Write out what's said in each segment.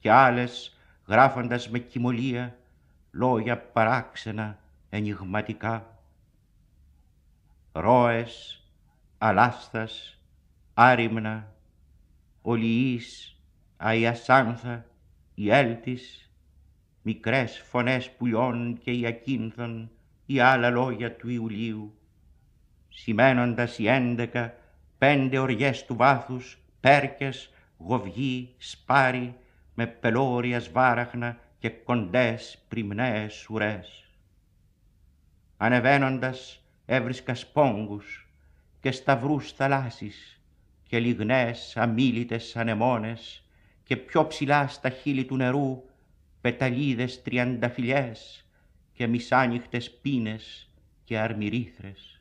και άλλες γράφοντας με κοιμωλία λόγια παράξενα ενηγματικά. Ρώες, Αλάσθας, άριμνα, ολιείς, αϊασάνθα, η έλτης, μικρές φωνές πουλιών και η ακίνθων ή άλλα λόγια του Ιουλίου, σημαίνοντας οι έντεκα πέντε οργές του βάθους, πέρκες, Γοβγή, σπάρι, με πελώριας σβάραχνα και κοντές πριμνές ουρές. Ανεβαίνοντας έβρισκας σπόγγους και σταυρούς θαλάσσης και λιγνές αμήλυτες ανεμόνες και πιο ψηλά στα χείλη του νερού πεταλίδες τριανταφυλιές και μισάνυχτες πίνες και αρμυρίθρες.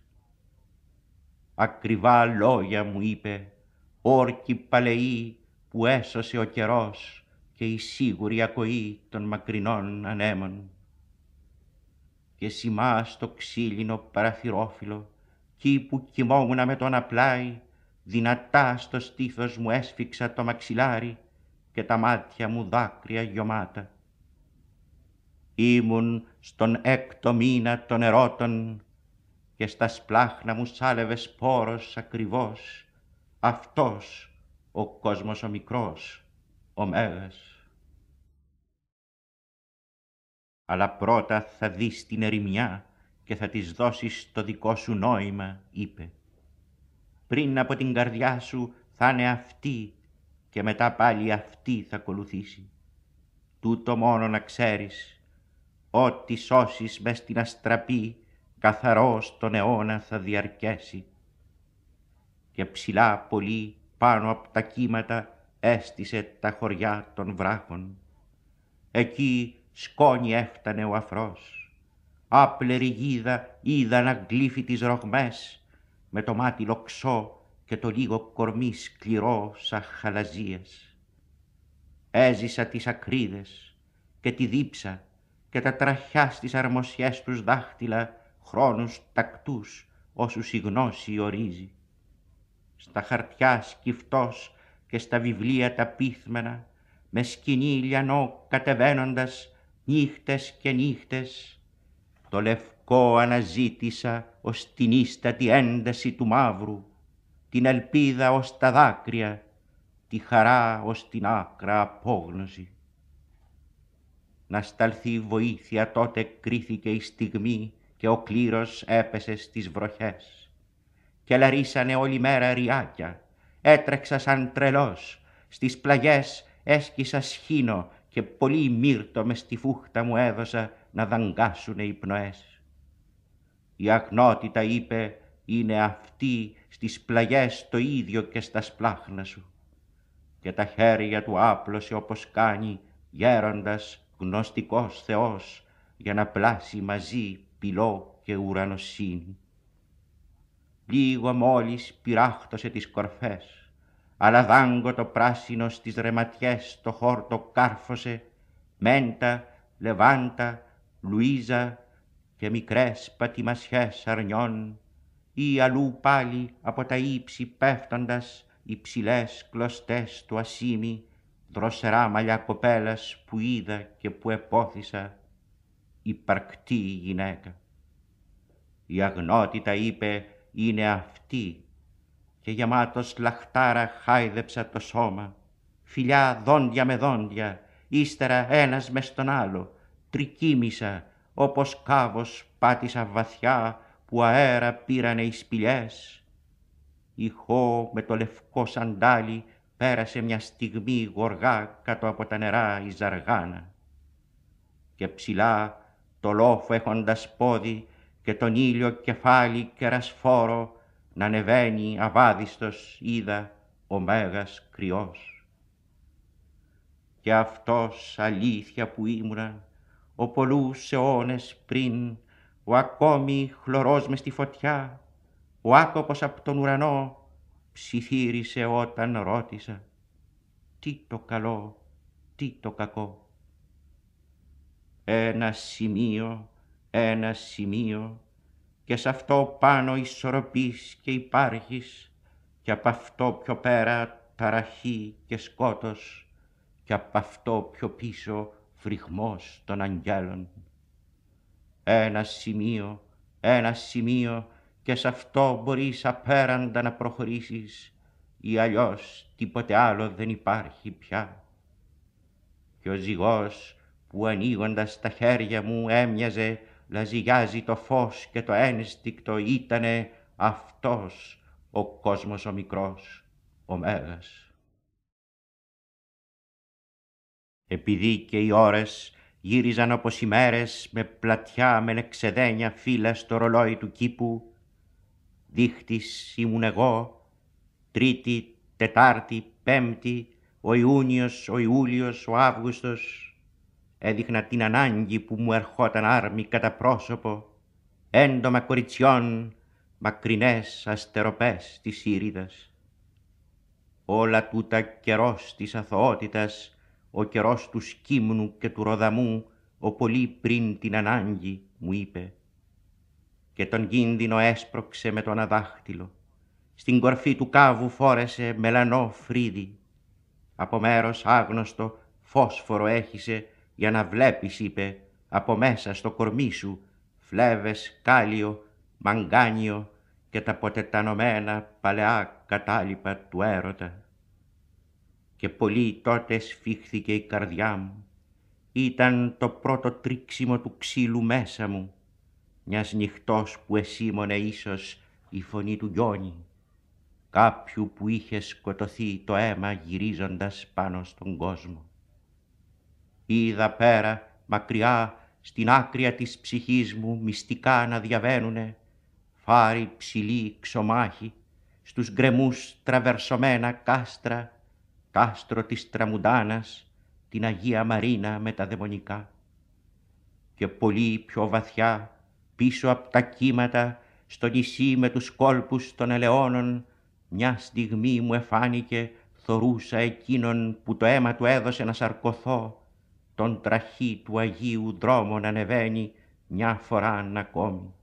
Ακριβά λόγια μου είπε, όρκη παλαιή που έσωσε ο καιρός, και η σίγουρη ακοή των μακρινών ανέμων. Και σημά στο ξύλινο παραθυρόφυλλο, κι που κοιμόμουνα με τον απλάι, δυνατά στο στήθος μου έσφιξα το μαξιλάρι και τα μάτια μου δάκρυα γιωμάτα. Ήμουν στον έκτο μήνα των ερώτων και στα σπλάχνα μου σάλευες σπόρος ακριβώς, αυτός ο κόσμος ο μικρός ΜΕΓΑΣ Αλλά πρώτα θα δεις την ερημιά και θα της δώσεις το δικό σου νόημα, είπε. Πριν από την καρδιά σου θα είναι αυτή και μετά πάλι αυτή θα ακολουθήσει. Τούτο μόνο να ξέρεις, ό,τι σώσεις μες στην αστραπή, καθαρός τον αιώνα θα διαρκέσει. Και ψηλά πολύ πάνω από τα κύματα έστησε τα χωριά των βράχων. Εκεί σκόνη έφτανε ο αφρός. Άπλερη γίδα είδα να γλύφει τις ρογμές, με το μάτι λοξό και το λίγο κορμί σκληρό σαν χαλαζίες. Έζησα τις ακρίδες και τη δίψα και τα τραχιά στις αρμοσιές τους δάχτυλα χρόνους τακτούς όσους η γνώση ορίζει. Στα χαρτιά σκυφτός και στα βιβλία τα πείθμενα, με σκηνή λιανό κατεβαίνοντας νύχτες και νύχτες. Το λευκό αναζήτησα ως την ίστατη ένταση του μαύρου, την ελπίδα ως τα δάκρυα, τη χαρά ως την άκρα απόγνωση. Να σταλθεί βοήθεια τότε κρίθηκε η στιγμή και ο κλήρος έπεσε στις βροχές. Και λαρίσανε όλη μέρα ριάκια Έτρεξα σαν τρελός. Στις πλαγιές έσκησα σχήνο και πολύ μύρτο μες στη φούχτα μου έδωσα να δαγκάσουνε οι πνοές. Η αγνότητα είπε είναι αυτή στις πλαγιές το ίδιο και στα σπλάχνα σου και τα χέρια του άπλωσε όπως κάνει γέροντας γνωστικός Θεός για να πλάσει μαζί πυλό και ουρανοσύνη λίγο μόλις πειράχτωσε τις κορφές, αλλά δάγκο το πράσινο στις ρεματιές το χόρτο κάρφωσε, μέντα, λεβάντα, λουίζα και μικρές πατημασιές αρνιών ή αλλού πάλι από τα ύψη πέφτοντας ψηλές κλωστές του ασίμι, δροσερά μαλλιά κοπέλας που είδα και που επόθησα, υπαρκτή γυναίκα. Η αγνότητα είπε είναι αυτή και γεμάτος λαχτάρα χάιδεψα το σώμα, φιλιά δόντια με δόντια, ύστερα ένας μες στον άλλο, τρικίμισα όπως κάβος πάτησα βαθιά που αέρα πήρανε οι σπηλιές. Ηχό με το λευκό σαντάλι πέρασε μια στιγμή γοργά κάτω από τα νερά η ζαργάνα. Και ψηλά το λόφο έχοντας πόδι και τον ήλιο κεφάλι κερασφόρο να ανεβαίνει αβάδιστος είδα ο μέγας κρυός. Και αυτός αλήθεια που ήμουνα, ο πολλούς αιώνες πριν, ο ακόμη χλωρός μες στη φωτιά, ο άκοπος από τον ουρανό, ψιθύρισε όταν ρώτησα «Τι το καλό, τι το κακό». Ένα σημείο ένα σημείο και σε αυτό πάνω ισορροπείς και υπάρχεις και απ' αυτό πιο πέρα ταραχή και σκότος και απ' αυτό πιο πίσω φρυγμός των αγγέλων. Ένα σημείο, ένα σημείο και σε αυτό μπορείς απέραντα να προχωρήσεις ή αλλιώς τίποτε άλλο δεν υπάρχει πια. Και ο ζυγός που ανοίγοντας τα χέρια μου έμοιαζε λαζιάζει το φως και το ένστικτο ήτανε αυτός ο κόσμος ο μικρός, ο μέγας. Επειδή και οι ώρες γύριζαν όπως οι με πλατιά με λεξεδένια φύλλα στο ρολόι του κήπου, δείχτης ήμουν εγώ, τρίτη, τετάρτη, πέμπτη, ο Ιούνιος, ο Ιούλιος, ο Αύγουστος, έδειχνα την ανάγκη που μου ερχόταν άρμη κατά πρόσωπο, έντομα κοριτσιών, μακρινές αστεροπές της Ήρυδας. Όλα τούτα καιρός της αθωότητας, ο καιρός του σκύμνου και του ροδαμού, ο πολύ πριν την ανάγκη μου είπε. Και τον κίνδυνο έσπρωξε με το αδάχτυλο, Στην κορφή του κάβου φόρεσε μελανό φρύδι. Από μέρος άγνωστο φόσφορο έχισε για να βλέπεις, είπε, από μέσα στο κορμί σου, φλέβες, κάλιο, μαγκάνιο και τα ποτετανωμένα παλαιά κατάλοιπα του έρωτα. Και πολύ τότε σφίχθηκε η καρδιά μου. Ήταν το πρώτο τρίξιμο του ξύλου μέσα μου, μιας νυχτός που εσήμωνε ίσως η φωνή του Γιόνι, κάποιου που είχε σκοτωθεί το αίμα γυρίζοντας πάνω στον κόσμο είδα πέρα, μακριά, στην άκρια της ψυχής μου μυστικά να διαβαίνουνε, φάρι ψηλή ξωμάχη, στους γκρεμούς τραβερσωμένα κάστρα, κάστρο της Τραμουντάνας, την Αγία Μαρίνα με τα δαιμονικά. Και πολύ πιο βαθιά, πίσω από τα κύματα, στο νησί με τους κόλπους των ελαιώνων, μια στιγμή μου εφάνηκε θορούσα εκείνον που το αίμα του έδωσε να σαρκωθώ τον τραχή του Αγίου δρόμο να ανεβαίνει μια φορά να ακόμη.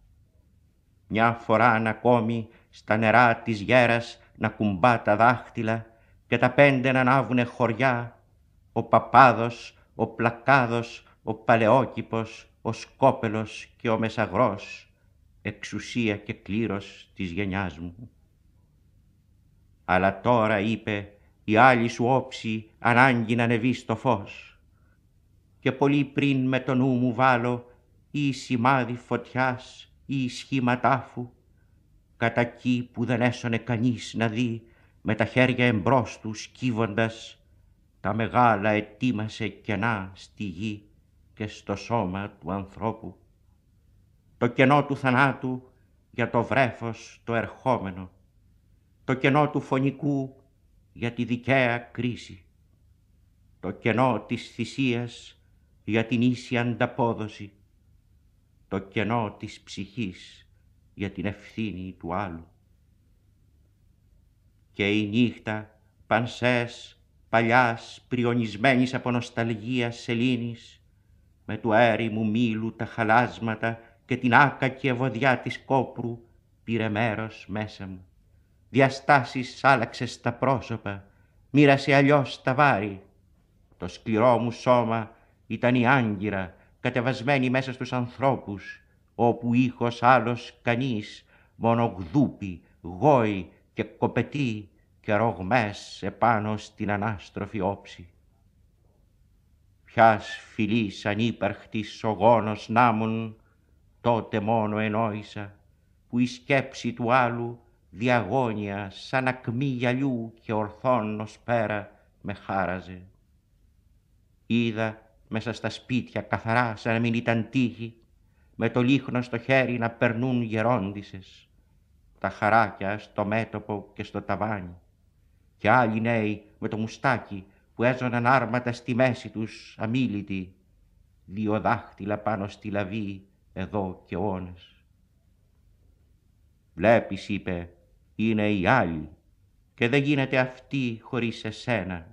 Μια φορά να ακόμη στα νερά της γέρας να κουμπά τα δάχτυλα και τα πέντε να ανάβουνε χωριά, ο Παπάδος, ο Πλακάδος, ο Παλαιόκηπος, ο Σκόπελος και ο Μεσαγρός, εξουσία και κλήρος της γενιάς μου. Αλλά τώρα, είπε, η άλλη σου όψη ανάγκη να ανεβεί στο φως και πολύ πριν με το νου μου βάλω ή σημάδι φωτιάς ή σχήμα τάφου, κατά εκεί που δεν έσωνε κανείς να δει με τα χέρια εμπρός του σκύβοντας, τα μεγάλα ετοίμασε κενά στη γη και στο σώμα του ανθρώπου. Το κενό του θανάτου για το βρέφος το ερχόμενο, το κενό του φωνικού για τη δικαία κρίση, το κενό της θυσίας για την ίση ανταπόδοση, το κενό της ψυχής για την ευθύνη του άλλου. Και η νύχτα πανσές παλιάς πριονισμένης από νοσταλγία σελήνης, με του έρημου μήλου τα χαλάσματα και την άκακη ευωδιά της κόπρου πήρε μέρος μέσα μου. Διαστάσεις άλλαξες στα πρόσωπα, μοίρασε αλλιώς τα βάρη. Το σκληρό μου σώμα ήταν η άγκυρα κατεβασμένη μέσα στους ανθρώπους, όπου ήχος άλλος κανείς, μόνο γδούπι, γόη και κοπετή και ρογμές επάνω στην ανάστροφη όψη. Ποιας φιλής ανύπαρχτης ο γόνος νάμουν, τότε μόνο ενόησα, που η σκέψη του άλλου διαγώνια σαν ακμή γυαλιού και ορθών πέρα με χάραζε. Είδα μέσα στα σπίτια καθαρά σαν να μην ήταν τύχη, με το λίχνο στο χέρι να περνούν γερόντισες, τα χαράκια στο μέτωπο και στο ταβάνι, και άλλοι νέοι με το μουστάκι που έζωναν άρματα στη μέση τους αμίλητοι, δύο δάχτυλα πάνω στη λαβή εδώ και αιώνες. «Βλέπεις», είπε, «είναι οι άλλοι και δεν γίνεται αυτοί χωρίς εσένα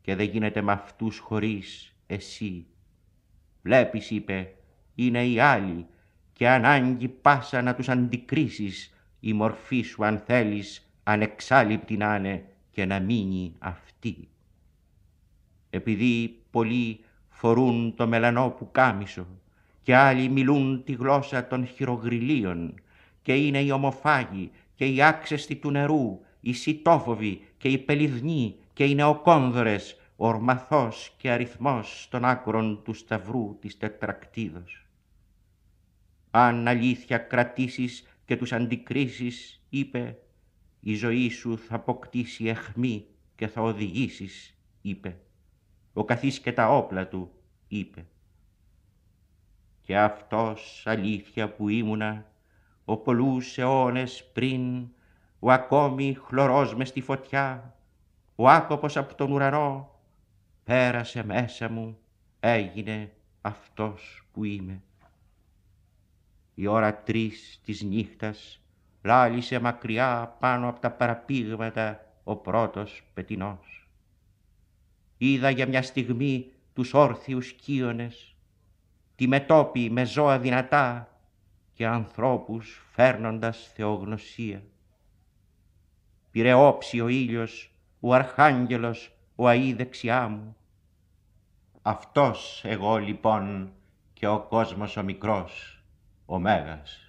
και δεν γίνεται με αυτούς χωρίς εσύ. Βλέπεις είπε είναι οι άλλοι και ανάγκη πάσα να τους αντικρίσεις η μορφή σου αν θέλεις ανεξάλληπτη να είναι και να μείνει αυτή. Επειδή πολλοί φορούν το μελανό που κάμισο και άλλοι μιλούν τη γλώσσα των χειρογριλίων και είναι οι ομοφάγοι και οι άξεστοι του νερού, οι σιτόφοβοι και οι πελιδνοί και οι νεοκόνδρες ορμαθός και αριθμός των άκρων του σταυρού της τετρακτίδος. Αν αλήθεια κρατήσεις και τους αντικρίσεις, είπε, η ζωή σου θα αποκτήσει εχμή και θα οδηγήσεις, είπε. Ο καθής και τα όπλα του, είπε. Και αυτός αλήθεια που ήμουνα, ο πολλούς αιώνες πριν, ο ακόμη χλωρός μες στη φωτιά, ο άκοπος από τον ουρανό, πέρασε μέσα μου, έγινε αυτός που είμαι. Η ώρα τρεις της νύχτας λάλησε μακριά πάνω από τα παραπήγματα ο πρώτος πετινός. Είδα για μια στιγμή τους όρθιους κύονες, τη μετόπι με ζώα δυνατά και ανθρώπους φέρνοντας θεογνωσία. Πήρε όψη ο ήλιος, ο αρχάγγελος ο αίδεξιά δεξιά μου. Αυτός εγώ λοιπόν και ο κόσμος ο μικρός, ο μέγας.